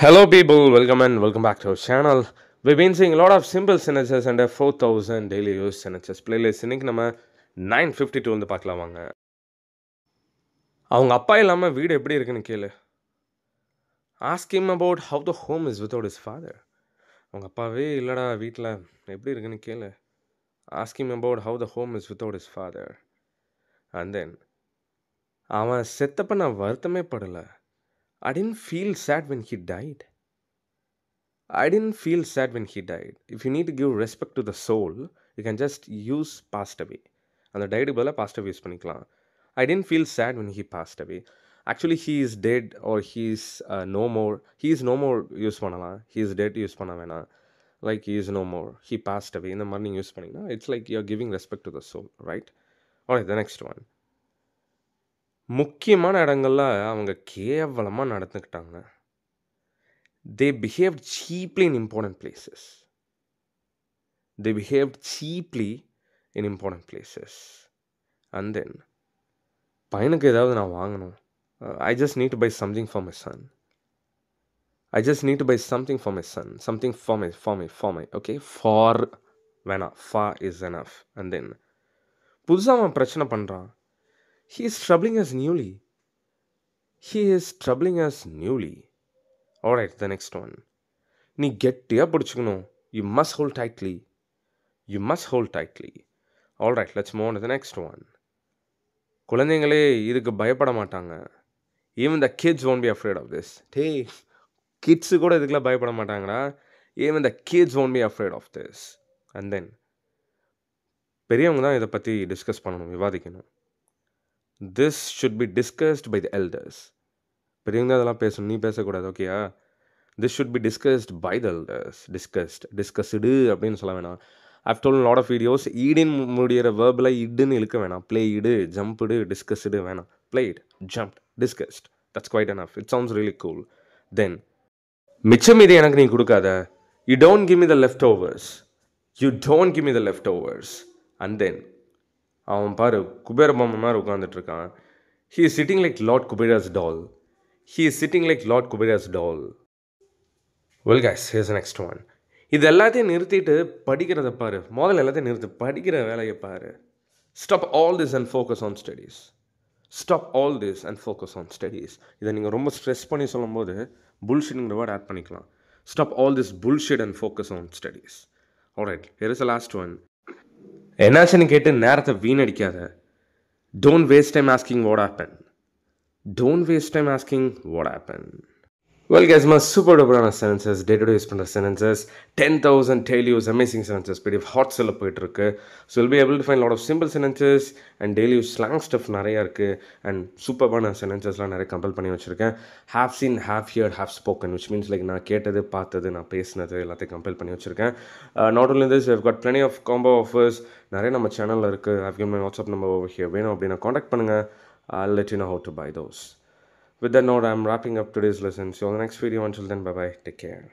Hello people, welcome and welcome back to our channel. We've been seeing a lot of simple sentences and 4000 daily use sentences playlist. இன்னைக்கு நம்ம 952 வந்து பார்க்கலாம் வாங்க. அவங்க அப்பா இல்லாம வீடு எப்படி இருக்குன்னு கேளு. Ask him about how the home is without his father. அவங்க அப்பாவே இல்லடா வீட்டில் எப்படி இருக்குன்னு கேளு. Ask him about how the home is without his father. And then அவன் செத்தப்ப நான் வருத்தமே படலை I didn't feel sad when he died. I didn't feel sad when he died. If you need to give respect to the soul, you can just use passed away. And the died bella passed away is I didn't feel sad when he passed away. Actually, he is dead or he is uh, no more. He is no more use panala. He is dead use panavena. Like he is no more. He passed away in the morning use panina. It's like you are giving respect to the soul, right? Alright, the next one. முக்கியமான இடங்கள்ல அவங்க கேவலமாக நடந்துக்கிட்டாங்க. They behave cheaply in important places. They behave cheaply in important places. And then பையனுக்கு ஏதாவது நான் வாங்கணும் I just need to buy something for my son I just need to buy something for my son something for my for my for my okay for வேணாம் for is enough and then புதுசாக அவன் பிரச்சனை பண்ணுறான் He is troubling us newly. He is troubling us newly alright the next one நீ கெட்டியாக பிடிச்சிக்கணும் you must hold tightly you must hold tightly all right let's move on the next one குழந்தைங்களே இதுக்கு பயப்பட மாட்டாங்க even the kids won't be afraid of this day kids கூட இதுக்கெலாம் பயப்பட மாட்டாங்கடா even the kids won't be afraid of this and then பெரியவங்க தான் இதை பற்றி டிஸ்கஸ் பண்ணணும் விவாதிக்கணும் this should be discussed by the elders பெரியவங்க அதெல்லாம் பேசணும் நீ பேசக்கூடாது ஓகேயா this should be discussed by the elders discussed discussed அப்படின்னு சொல்ல வேணாம் ஆஃப் டோல் லாட் ஆஃப் வீடியோஸ் ஈடின் முடிகிற வேர்பில் இடுன்னு இழுக்க வேணாம் ப்ளே இடு ஜம்ப்டு டிஸ்கஸ்டு வேணாம் play it jump discussed that's quite enough it sounds really cool then மிச்சம் மீதி எனக்கு நீ கொடுக்காத you don't give me the leftovers you don't give me the leftovers and தென் அவன் பாரு குபேர பொம்மை மாதிரி உட்காந்துட்ருக்கான் he is sitting like Lord Kubera's doll he is sitting like Lord Kubera's doll well case has next one இது எல்லாத்தையும் நிறுத்திட்டு படிக்கிறத பாரு முதல்ல எல்லாத்தையும் நிறுத்து படிக்கிற வேலையை பாரு stop all this and focus on studies stop all this and focus on studies இதை நீங்கள் ரொம்ப ஸ்ட்ரெஸ் பண்ணி சொல்லும்போது புல்ஷிட்ங்கிற வேர்ட் ஆட் பண்ணிக்கலாம் stop all this bullshit and focus on studies all right here is a last one என்னாச்சுன்னு கேட்டு நேரத்தை வீணடிக்காத don't waste time asking what happen don't waste time asking what happen well கேஸ்மா super டூப்பரான sentences day to day use பண்ணுற census ten thousand daily use amazing sentences பெரிய hot போயிட்டு போயிட்டுருக்கு so will be able to find lot of simple sentences and daily use slang stuff நிறையா இருக்குது and சூப்பரான சென்சஸ்லாம் நிறைய கம்பல் பண்ணி வச்சுருக்கேன் half seen half ear half spoken which means like நான் கேட்டது பார்த்தது நான் பேசினது எல்லாத்தையும் கம்பல் பண்ணி வச்சுருக்கேன் not only this have got plenty of combo offers நிறைய நம்ம சேனலில் இருக்குது have give my WhatsApp number over here வேணும் அப்படின்னா காண்டாக்ட் பண்ணுங்கள் I let you know how to buy those With that note, I'm wrapping up today's lesson. See you on the next video. Until then, bye bye. Take care.